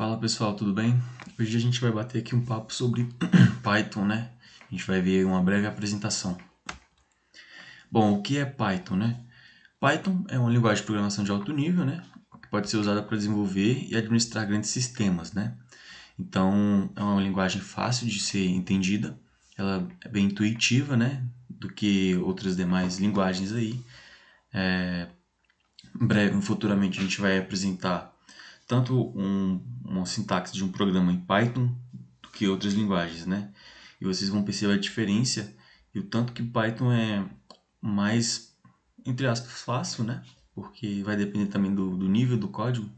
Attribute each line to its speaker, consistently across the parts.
Speaker 1: Fala pessoal, tudo bem? Hoje a gente vai bater aqui um papo sobre Python, né? A gente vai ver uma breve apresentação. Bom, o que é Python, né? Python é uma linguagem de programação de alto nível, né? Que pode ser usada para desenvolver e administrar grandes sistemas, né? Então, é uma linguagem fácil de ser entendida, ela é bem intuitiva, né? Do que outras demais linguagens aí. É... Em breve, futuramente, a gente vai apresentar tanto um, uma sintaxe de um programa em Python do que outras linguagens, né? E vocês vão perceber a diferença e o tanto que Python é mais, entre aspas, fácil, né? Porque vai depender também do, do nível do código.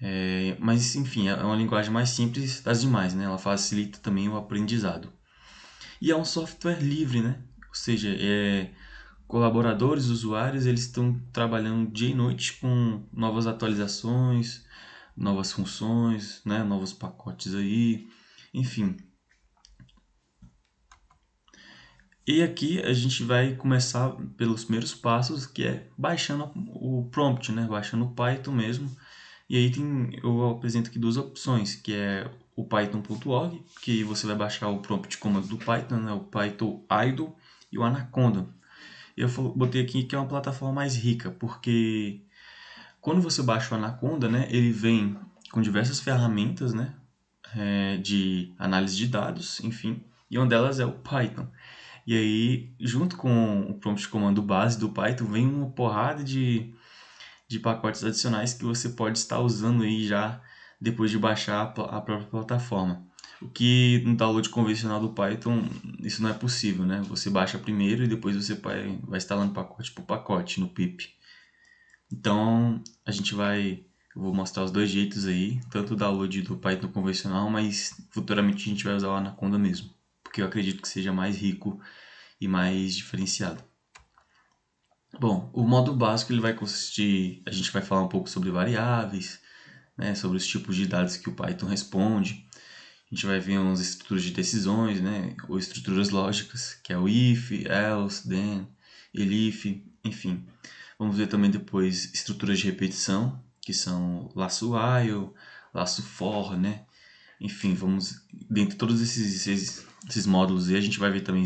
Speaker 1: É, mas, enfim, é uma linguagem mais simples das demais, né? Ela facilita também o aprendizado. E é um software livre, né? Ou seja, é, colaboradores, usuários, eles estão trabalhando dia e noite com novas atualizações, novas funções, né, novos pacotes aí, enfim. E aqui a gente vai começar pelos primeiros passos, que é baixando o prompt, né, baixando o Python mesmo. E aí tem, eu apresento aqui duas opções, que é o python.org, que você vai baixar o prompt comando do Python, né, o Python idle e o Anaconda. Eu botei aqui que é uma plataforma mais rica, porque quando você baixa o Anaconda, né, ele vem com diversas ferramentas né, é, de análise de dados, enfim, e uma delas é o Python. E aí, junto com o prompt de comando base do Python, vem uma porrada de, de pacotes adicionais que você pode estar usando aí já depois de baixar a, a própria plataforma. O que no download convencional do Python, isso não é possível, né? Você baixa primeiro e depois você vai, vai instalando pacote por pacote no pip. Então, a gente vai... Eu vou mostrar os dois jeitos aí, tanto o download do Python convencional, mas futuramente a gente vai usar o Anaconda mesmo, porque eu acredito que seja mais rico e mais diferenciado. Bom, o modo básico ele vai consistir, a gente vai falar um pouco sobre variáveis, né, sobre os tipos de dados que o Python responde, a gente vai ver uns estruturas de decisões, né? Ou estruturas lógicas, que é o if, else, then, elif, enfim. Vamos ver também depois estruturas de repetição, que são laço while, laço for, né? Enfim, vamos dentro de todos esses, esses, esses módulos aí, a gente vai ver também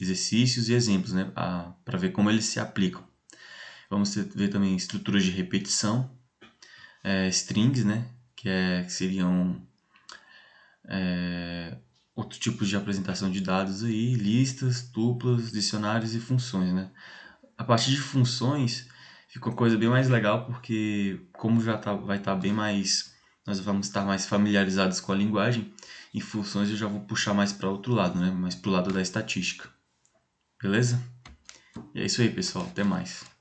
Speaker 1: exercícios e exemplos, né? Ah, Para ver como eles se aplicam. Vamos ver também estruturas de repetição, é, strings, né? Que, é, que seriam é, outro tipo de apresentação de dados aí, listas, tuplas, dicionários e funções, né? A partir de funções fica uma coisa bem mais legal porque como já tá, vai estar tá bem mais nós vamos estar mais familiarizados com a linguagem, em funções eu já vou puxar mais para outro lado, né? Mais para o lado da estatística. Beleza? E é isso aí, pessoal. Até mais.